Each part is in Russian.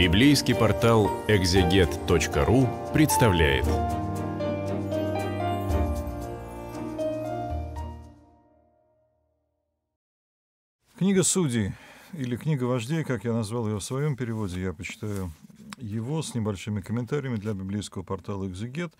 Библейский портал exeget.ru представляет. Книга Судей или книга вождей, как я назвал ее в своем переводе, я почитаю его с небольшими комментариями для библейского портала «Экзегет».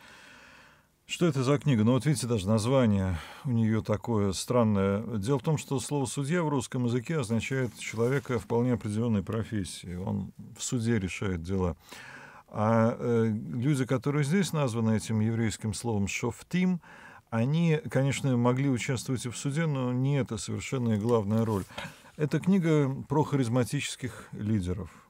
Что это за книга? Ну вот видите, даже название у нее такое странное. Дело в том, что слово «судья» в русском языке означает человека вполне определенной профессии. Он в суде решает дела. А э, люди, которые здесь названы этим еврейским словом «шофтим», они, конечно, могли участвовать и в суде, но не это совершенно и главная роль. Это книга про харизматических лидеров –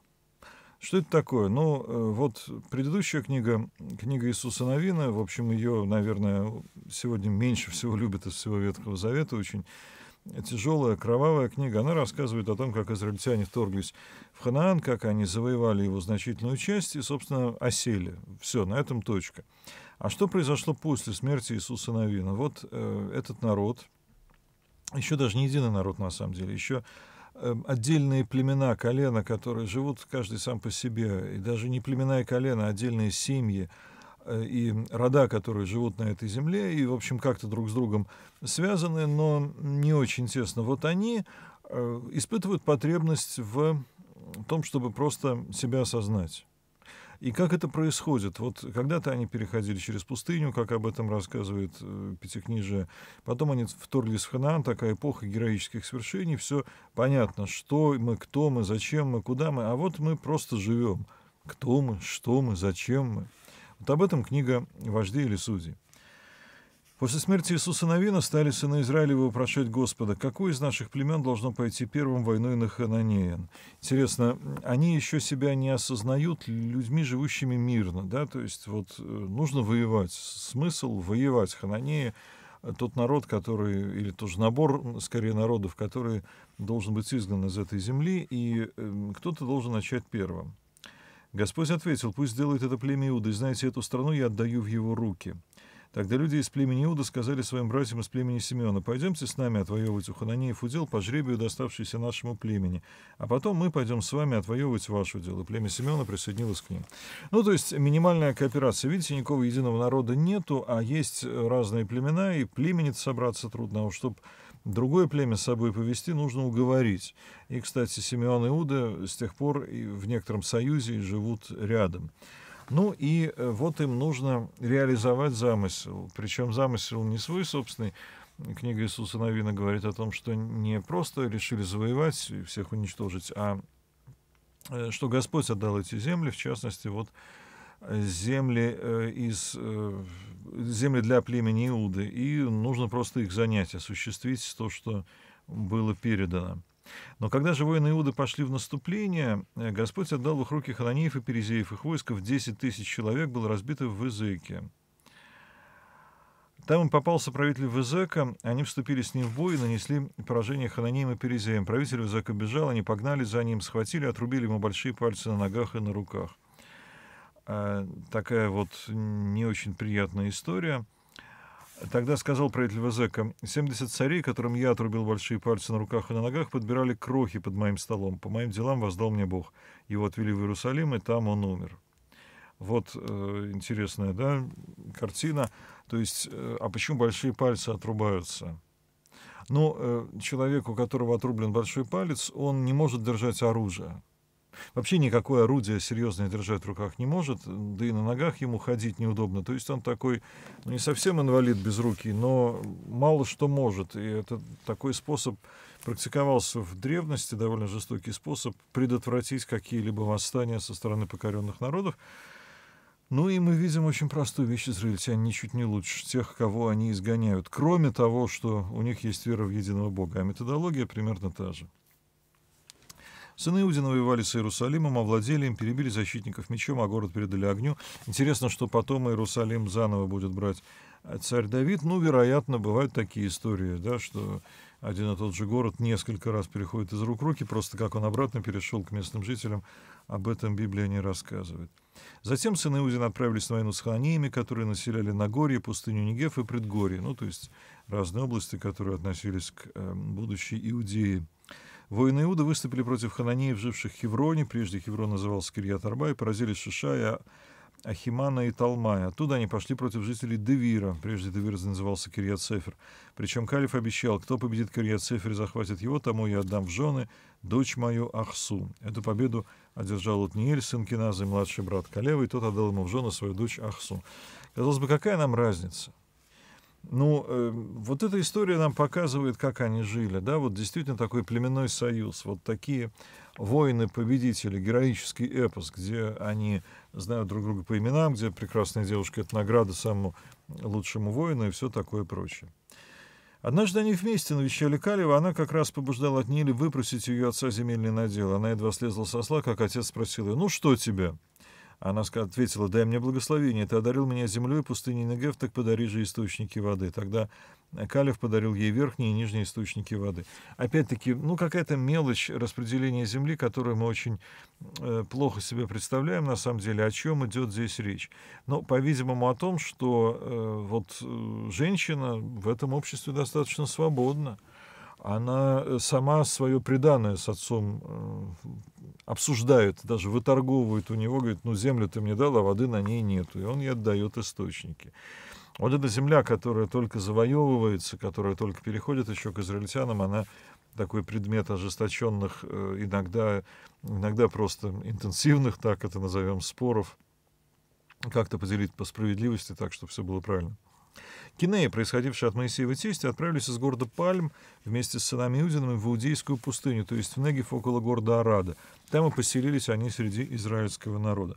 что это такое? Ну, э, вот предыдущая книга, книга Иисуса Новина, в общем, ее, наверное, сегодня меньше всего любят из всего Ветхого Завета очень тяжелая, кровавая книга. Она рассказывает о том, как израильтяне вторглись в Ханаан, как они завоевали его значительную часть и, собственно, осели. Все, на этом точка. А что произошло после смерти Иисуса Новина? Вот э, этот народ, еще даже не единый народ на самом деле, еще Эм, отдельные племена, колена, которые живут каждый сам по себе, и даже не племена и колена, а отдельные семьи э, и рода, которые живут на этой земле, и, в общем, как-то друг с другом связаны, но не очень тесно. Вот они э, испытывают потребность в том, чтобы просто себя осознать. И как это происходит? Вот когда-то они переходили через пустыню, как об этом рассказывает э, Пятикнижие. Потом они вторглись в Ханаан, такая эпоха героических свершений. Все понятно, что мы, кто мы, зачем мы, куда мы. А вот мы просто живем. Кто мы, что мы, зачем мы. Вот об этом книга Вожди или Судьи. После смерти Иисуса Навина стали сыны Израилева вопрошать Господа, какое из наших племен должно пойти первым войной на Хананеен? Интересно, они еще себя не осознают людьми, живущими мирно, да, то есть вот э, нужно воевать, смысл воевать Хананея, э, тот народ, который, или тоже набор, скорее, народов, который должен быть изгнан из этой земли, и эм, кто-то должен начать первым. Господь ответил, пусть сделает это племя иуды. знаете, эту страну я отдаю в его руки. Тогда люди из племени Иуда сказали своим братьям из племени Симеона, «Пойдемте с нами отвоевывать у Хананиев удел по жребию, доставшийся нашему племени, а потом мы пойдем с вами отвоевывать ваше дело. племя Симеона присоединилось к ним. Ну, то есть минимальная кооперация. Видите, никакого единого народа нету, а есть разные племена, и племени собраться трудно, а уж чтобы другое племя с собой повести, нужно уговорить. И, кстати, Симеон и Иуда с тех пор и в некотором союзе живут рядом. Ну и э, вот им нужно реализовать замысел. Причем замысел не свой собственный. Книга Иисуса Новина говорит о том, что не просто решили завоевать и всех уничтожить, а э, что Господь отдал эти земли, в частности, вот э, земли, из, земли для племени Иуды, и нужно просто их занять, осуществить то, что было передано. Но когда же воины Иуды пошли в наступление, э, Господь отдал в их руки хананеев и перезеев. Их войсков в 10 тысяч человек было разбито в Изеке. Там им попался правитель Везека, они вступили с ним в бой и нанесли поражение Хананеем и Перезеем. Правитель Везека бежал, они погнали за ним, схватили, отрубили ему большие пальцы на ногах и на руках. Э, такая вот не очень приятная история – Тогда сказал правитель Вазека: 70 царей, которым я отрубил большие пальцы на руках и на ногах, подбирали крохи под моим столом. По моим делам воздал мне Бог. Его отвели в Иерусалим, и там он умер. Вот э, интересная да, картина. То есть, э, а почему большие пальцы отрубаются? Ну, э, человек, у которого отрублен большой палец, он не может держать оружие вообще никакое орудие серьезное держать в руках не может, да и на ногах ему ходить неудобно. То есть он такой, ну, не совсем инвалид без руки, но мало что может. И это такой способ практиковался в древности, довольно жестокий способ предотвратить какие-либо восстания со стороны покоренных народов. Ну и мы видим очень простую вещь, израильтяне ничуть не лучше тех, кого они изгоняют, кроме того, что у них есть вера в единого Бога, а методология примерно та же. Сыны Иудина воевали с Иерусалимом, овладели им, перебили защитников мечом, а город передали огню. Интересно, что потом Иерусалим заново будет брать э, царь Давид. Ну, вероятно, бывают такие истории, да, что один и тот же город несколько раз переходит из рук в руки, просто как он обратно перешел к местным жителям, об этом Библия не рассказывает. Затем сыны Иудина отправились на войну с ханеями, которые населяли Нагорье, пустыню Негев и Предгорье, ну, то есть разные области, которые относились к э, будущей Иудеи. Воины Иуда выступили против хананеев, живших в Хевроне, прежде Хеврон назывался Кирьят Арба, и поразили Шишая, Ахимана и Талмая. Оттуда они пошли против жителей Девира, прежде Девир назывался Кирьят Сефер. Причем Калиф обещал, кто победит Кирьят Сефер и захватит его, тому я отдам в жены дочь мою Ахсу. Эту победу одержал Утниель, сын Киназа и младший брат Калева, и тот отдал ему в жены свою дочь Ахсу. Казалось бы, какая нам разница? Ну, э, вот эта история нам показывает, как они жили, да, вот действительно такой племенной союз, вот такие воины-победители, героический эпос, где они знают друг друга по именам, где прекрасная девушка — это награда самому лучшему воину и все такое прочее. Однажды они вместе навещали Калева, она как раз побуждала от Нили выпросить ее отца земельный надел. Она едва слезла со сла, как отец спросил ее, «Ну что тебе?» Она ответила, «Дай мне благословение, ты одарил меня землей, пустыней Негев, так подари же источники воды». Тогда э, Калев подарил ей верхние и нижние источники воды. Опять-таки, ну, какая-то мелочь распределения земли, которую мы очень э, плохо себе представляем, на самом деле, о чем идет здесь речь. Но, по-видимому, о том, что э, вот э, женщина в этом обществе достаточно свободна она э, сама свое преданное с отцом э, обсуждает, даже выторговывает у него, говорит, ну, землю ты мне дал, а воды на ней нету. И он ей отдает источники. Вот эта земля, которая только завоевывается, которая только переходит еще к израильтянам, она такой предмет ожесточенных, э, иногда, иногда просто интенсивных, так это назовем, споров. Как-то поделить по справедливости так, чтобы все было правильно. Кинеи, происходившие от Моисеева тести, отправились из города Пальм вместе с сынами Иудиными в Иудейскую пустыню, то есть в Негев около города Арада. Там и поселились они среди израильского народа.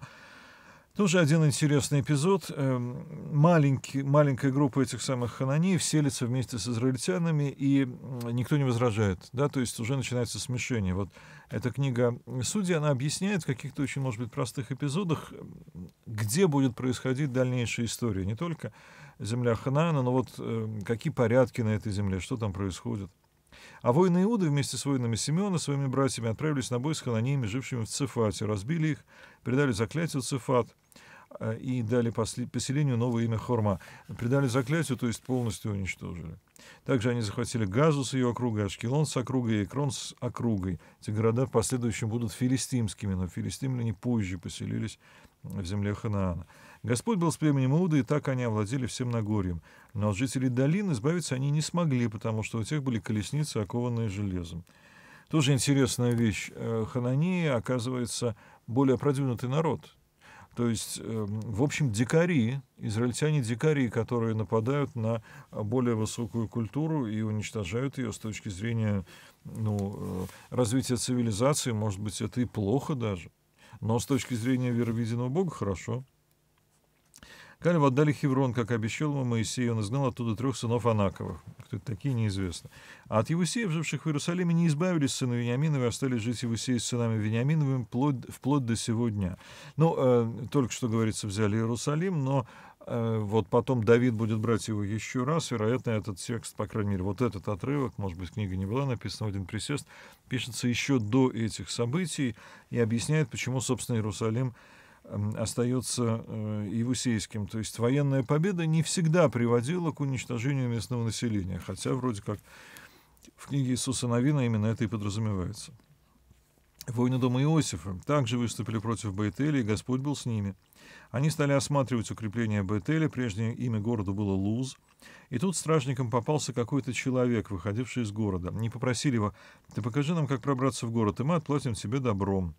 Тоже один интересный эпизод. Эм, маленький, маленькая группа этих самых хананеев селится вместе с израильтянами, и никто не возражает. Да? То есть уже начинается смешение. Вот эта книга «Судьи», она объясняет в каких-то очень, может быть, простых эпизодах где будет происходить дальнейшая история. Не только земля Ханаана, но вот э, какие порядки на этой земле, что там происходит. А воины Иуды вместе с воинами Симеона, своими братьями, отправились на бой с хананиями, жившими в Цефате, разбили их, передали заклятие Цефат э, и дали поселению новое имя Хорма. Придали заклятию, то есть полностью уничтожили. Также они захватили Газу с ее округой, Ашкелон с округой и Экрон с округой. Эти города в последующем будут филистимскими, но филистимляне позже поселились в земле Ханаана. Господь был с племенем Иуда, и так они овладели всем Нагорьем. Но от жителей долин избавиться они не смогли, потому что у тех были колесницы, окованные железом. Тоже интересная вещь. Э, Ханания, оказывается, более продвинутый народ. То есть, э, в общем, дикари, израильтяне-дикари, которые нападают на более высокую культуру и уничтожают ее с точки зрения ну, э, развития цивилизации, может быть, это и плохо даже. Но с точки зрения веры в единого Бога хорошо. Калеву отдали Хеврон, как обещал ему Моисей, он изгнал оттуда трех сынов Анаковых. Кто это такие, неизвестно. А от Евусеев, живших в Иерусалиме, не избавились сыны Вениаминовы, остались жить Евусеи с сынами Вениаминовыми вплоть, вплоть до сего дня. Ну, э, только что, говорится, взяли Иерусалим, но Э, вот потом Давид будет брать его еще раз. Вероятно, этот текст, по крайней мере, вот этот отрывок, может быть, книга не была написана в один присест, пишется еще до этих событий и объясняет, почему, собственно, Иерусалим эм, остается э, иусейским. То есть военная победа не всегда приводила к уничтожению местного населения, хотя вроде как в книге Иисуса Новина именно это и подразумевается. Воины дома Иосифа также выступили против Бейтеля, и Господь был с ними. Они стали осматривать укрепление Бейтеля, прежнее имя города было Луз, и тут стражникам попался какой-то человек, выходивший из города. Не попросили его, «Ты покажи нам, как пробраться в город, и мы отплатим тебе добром».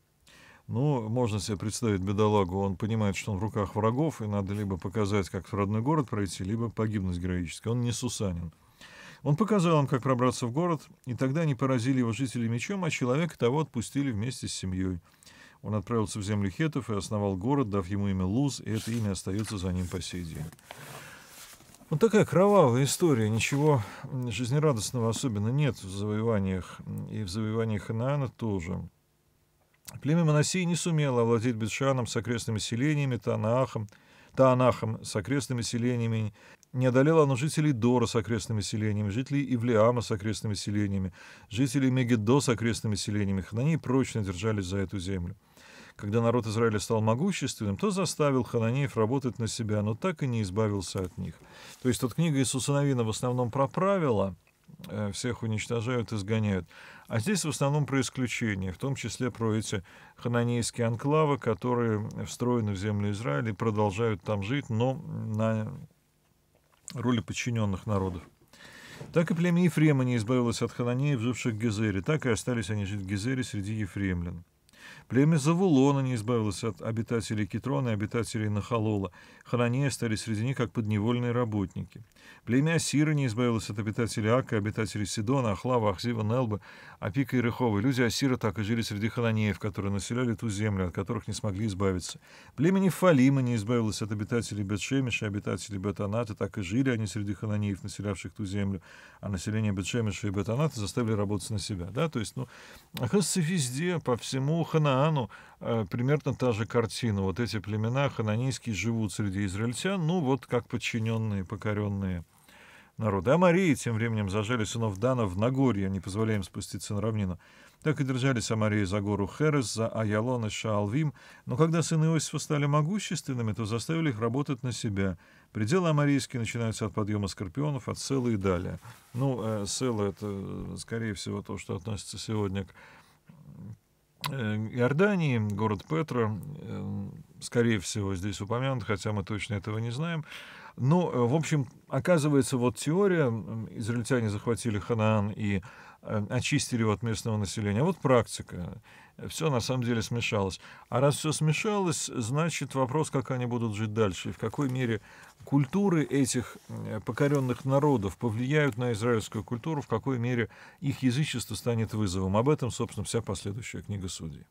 Ну, можно себе представить бедолагу, он понимает, что он в руках врагов, и надо либо показать, как в родной город пройти, либо погибнуть героически. Он не Сусанин. Он показал им, как пробраться в город, и тогда они поразили его жителей мечом, а человека того отпустили вместе с семьей. Он отправился в землю хетов и основал город, дав ему имя Луз, и это имя остается за ним по сей день. Вот такая кровавая история, ничего жизнерадостного особенно нет в завоеваниях, и в завоеваниях Инаана тоже. Племя Моносии не сумело овладеть Бетшаном с окрестными селениями, Танахом, Таанахом с окрестными селениями не одолело оно жителей Дора с окрестными селениями, жителей Ивлеама с окрестными селениями, жителей Мегидо с окрестными селениями. Ханании прочно держались за эту землю. Когда народ Израиля стал могущественным, то заставил хананеев работать на себя, но так и не избавился от них. То есть тут книга Иисуса Новина в основном про правила, э, всех уничтожают, изгоняют. А здесь в основном про исключения, в том числе про эти хананейские анклавы, которые встроены в землю Израиля и продолжают там жить, но на роли подчиненных народов. Так и племя Ефрема не избавилось от хананеев, живших в Гезере. Так и остались они жить в Гезере среди ефремлян. Племя Завулона не избавилось от обитателей Китрона и обитателей Нахалола. Хананеи стали среди них как подневольные работники. Племя Асира не избавилось от обитателей Ака, обитателей Сидона, Ахлава, Ахзива, Нелбы, Апика и Рыхова. Люди Асира так и жили среди хананеев, которые населяли ту землю, от которых не смогли избавиться. Племя Нефалима не избавилось от обитателей Бетшемиша, обитателей Бетаната, так и жили они среди хананеев, населявших ту землю, а население Бетшемиша и Бетаната заставили работать на себя. Да? То есть, ну, оказывается, везде, по всему Ханаану э, примерно та же картина. Вот эти племена хананейские живут среди израильтян, ну вот как подчиненные, покоренные народы. А Марии тем временем зажали сынов Дана в Нагорье, не позволяя им спуститься на равнину. Так и держались Амарии за гору Херес, за Аялон и Шаалвим, но когда сыны Иосифа стали могущественными, то заставили их работать на себя. Пределы амарийские начинаются от подъема скорпионов, от Селы и далее. Ну, э, Села — это, э, скорее всего, то, что относится сегодня к Э, Иордании, город Петра, э, скорее всего, здесь упомянут, хотя мы точно этого не знаем. Но, э, в общем, оказывается, вот теория, израильтяне захватили Ханаан и Э, очистили его от местного населения. Вот практика. Все на самом деле смешалось. А раз все смешалось, значит вопрос, как они будут жить дальше и в какой мере культуры этих э, покоренных народов повлияют на израильскую культуру, в какой мере их язычество станет вызовом. Об этом, собственно, вся последующая книга судей.